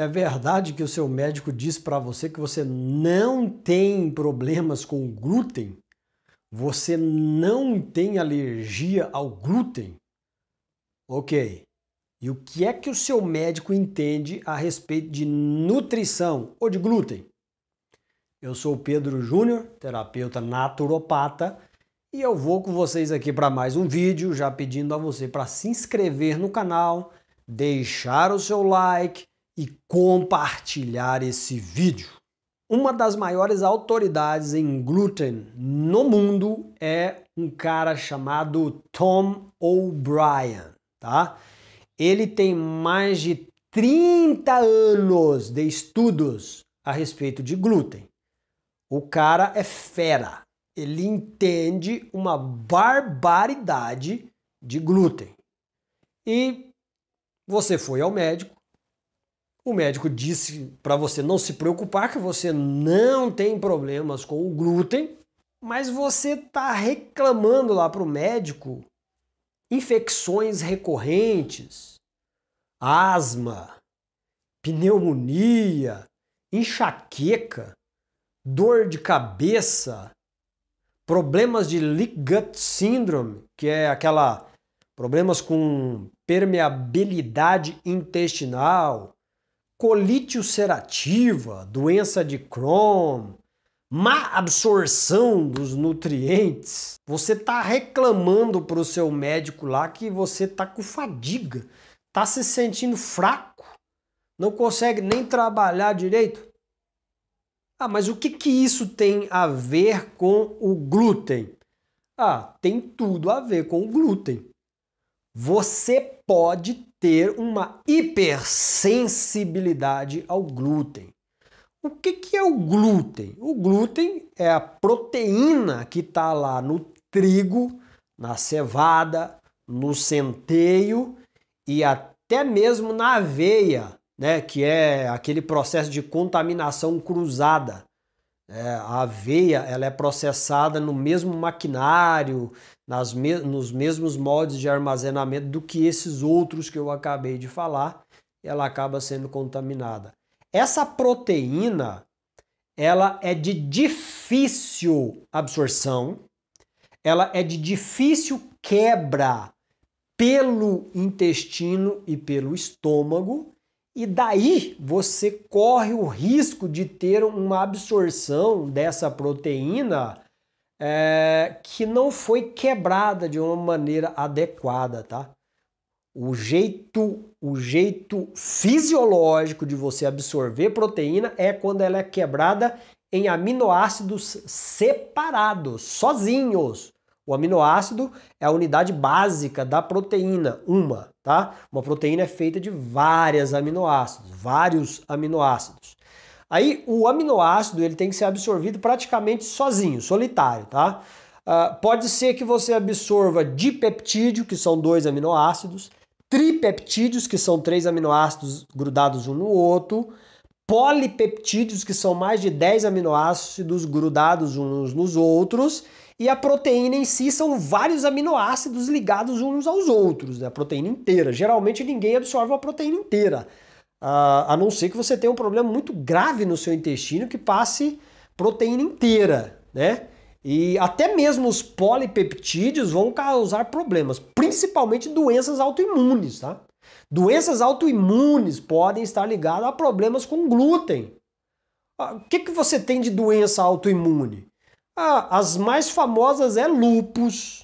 É verdade que o seu médico diz para você que você não tem problemas com glúten? Você não tem alergia ao glúten? Ok. E o que é que o seu médico entende a respeito de nutrição ou de glúten? Eu sou o Pedro Júnior, terapeuta naturopata, e eu vou com vocês aqui para mais um vídeo, já pedindo a você para se inscrever no canal, deixar o seu like, e compartilhar esse vídeo. Uma das maiores autoridades em glúten no mundo é um cara chamado Tom O'Brien, tá? Ele tem mais de 30 anos de estudos a respeito de glúten. O cara é fera. Ele entende uma barbaridade de glúten. E você foi ao médico, o médico disse para você não se preocupar que você não tem problemas com o glúten, mas você está reclamando lá para o médico infecções recorrentes, asma, pneumonia, enxaqueca, dor de cabeça, problemas de leak gut syndrome, que é aquela problemas com permeabilidade intestinal, colite ulcerativa, doença de Crohn, má absorção dos nutrientes. Você está reclamando para o seu médico lá que você está com fadiga, está se sentindo fraco, não consegue nem trabalhar direito. Ah, mas o que, que isso tem a ver com o glúten? Ah, tem tudo a ver com o glúten você pode ter uma hipersensibilidade ao glúten. O que, que é o glúten? O glúten é a proteína que está lá no trigo, na cevada, no centeio e até mesmo na aveia, né, que é aquele processo de contaminação cruzada é, a aveia ela é processada no mesmo maquinário, nas me nos mesmos moldes de armazenamento do que esses outros que eu acabei de falar, ela acaba sendo contaminada. Essa proteína ela é de difícil absorção, ela é de difícil quebra pelo intestino e pelo estômago e daí você corre o risco de ter uma absorção dessa proteína é, que não foi quebrada de uma maneira adequada, tá? O jeito, o jeito fisiológico de você absorver proteína é quando ela é quebrada em aminoácidos separados, sozinhos. O aminoácido é a unidade básica da proteína, uma, tá? Uma proteína é feita de várias aminoácidos, vários aminoácidos. Aí o aminoácido ele tem que ser absorvido praticamente sozinho, solitário, tá? Uh, pode ser que você absorva dipeptídeo, que são dois aminoácidos, tripeptídeos, que são três aminoácidos grudados um no outro, polipeptídeos, que são mais de 10 aminoácidos grudados uns nos outros, e a proteína em si são vários aminoácidos ligados uns aos outros, né? a proteína inteira. Geralmente ninguém absorve a proteína inteira, ah, a não ser que você tenha um problema muito grave no seu intestino que passe proteína inteira, né? E até mesmo os polipeptídeos vão causar problemas, principalmente doenças autoimunes, tá? Doenças autoimunes podem estar ligadas a problemas com glúten. Ah, o que, que você tem de doença autoimune? Ah, as mais famosas é lupus.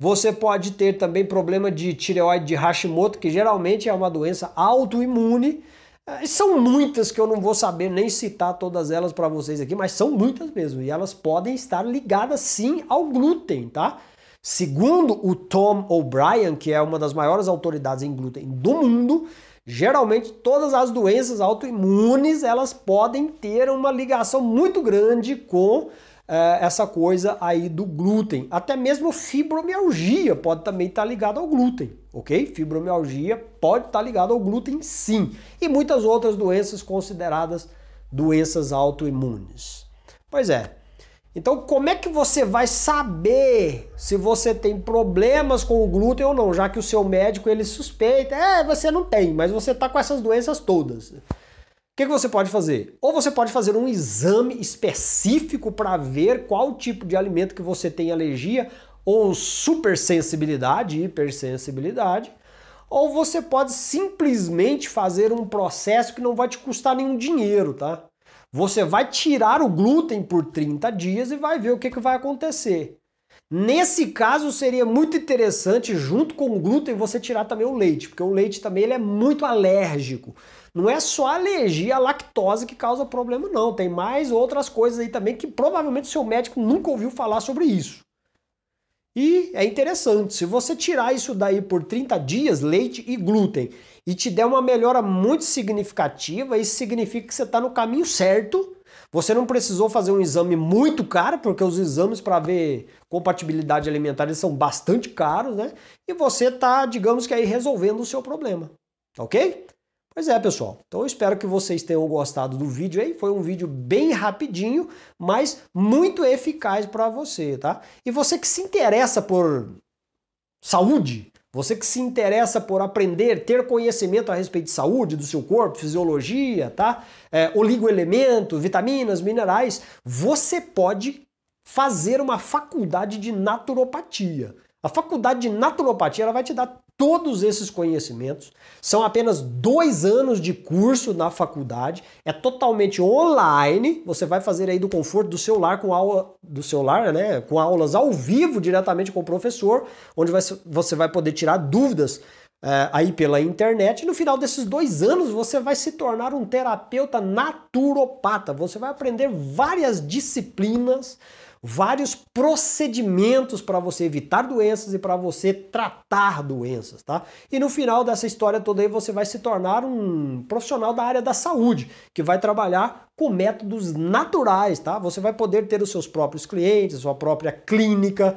Você pode ter também problema de tireoide de Hashimoto, que geralmente é uma doença autoimune. Ah, são muitas que eu não vou saber nem citar todas elas para vocês aqui, mas são muitas mesmo. E elas podem estar ligadas sim ao glúten, tá? Segundo o Tom O'Brien, que é uma das maiores autoridades em glúten do mundo, geralmente todas as doenças autoimunes elas podem ter uma ligação muito grande com é, essa coisa aí do glúten. Até mesmo fibromialgia pode também estar tá ligada ao glúten, ok? Fibromialgia pode estar tá ligada ao glúten sim. E muitas outras doenças consideradas doenças autoimunes. Pois é. Então, como é que você vai saber se você tem problemas com o glúten ou não, já que o seu médico ele suspeita, é, você não tem, mas você tá com essas doenças todas que, que você pode fazer? Ou você pode fazer um exame específico para ver qual tipo de alimento que você tem alergia ou supersensibilidade, hipersensibilidade, ou você pode simplesmente fazer um processo que não vai te custar nenhum dinheiro, tá? Você vai tirar o glúten por 30 dias e vai ver o que, que vai acontecer. Nesse caso, seria muito interessante, junto com o glúten, você tirar também o leite, porque o leite também ele é muito alérgico. Não é só alergia à lactose que causa problema, não. Tem mais outras coisas aí também que provavelmente seu médico nunca ouviu falar sobre isso. E é interessante, se você tirar isso daí por 30 dias, leite e glúten, e te der uma melhora muito significativa, isso significa que você está no caminho certo você não precisou fazer um exame muito caro, porque os exames para ver compatibilidade alimentar eles são bastante caros, né? E você está, digamos que aí, resolvendo o seu problema. Ok? Pois é, pessoal. Então eu espero que vocês tenham gostado do vídeo aí. Foi um vídeo bem rapidinho, mas muito eficaz para você, tá? E você que se interessa por saúde, você que se interessa por aprender, ter conhecimento a respeito de saúde do seu corpo, fisiologia, tá? É, oligoelementos, vitaminas, minerais, você pode fazer uma faculdade de naturopatia. A faculdade de naturopatia ela vai te dar todos esses conhecimentos. São apenas dois anos de curso na faculdade, é totalmente online. Você vai fazer aí do conforto do seu lar com aula do celular, né? Com aulas ao vivo diretamente com o professor, onde vai, você vai poder tirar dúvidas é, aí pela internet. E no final desses dois anos você vai se tornar um terapeuta naturopata. Você vai aprender várias disciplinas vários procedimentos para você evitar doenças e para você tratar doenças, tá? E no final dessa história toda aí você vai se tornar um profissional da área da saúde, que vai trabalhar com métodos naturais, tá? Você vai poder ter os seus próprios clientes, sua própria clínica,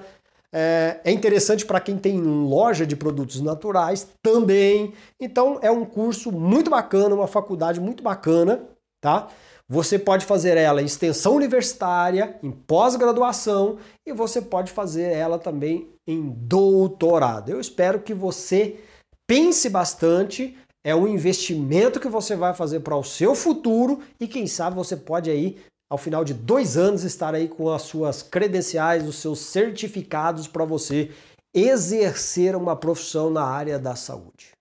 é, é interessante para quem tem loja de produtos naturais também. Então é um curso muito bacana, uma faculdade muito bacana, tá? Você pode fazer ela em extensão universitária, em pós-graduação e você pode fazer ela também em doutorado. Eu espero que você pense bastante, é um investimento que você vai fazer para o seu futuro e quem sabe você pode aí ao final de dois anos estar aí com as suas credenciais, os seus certificados para você exercer uma profissão na área da saúde.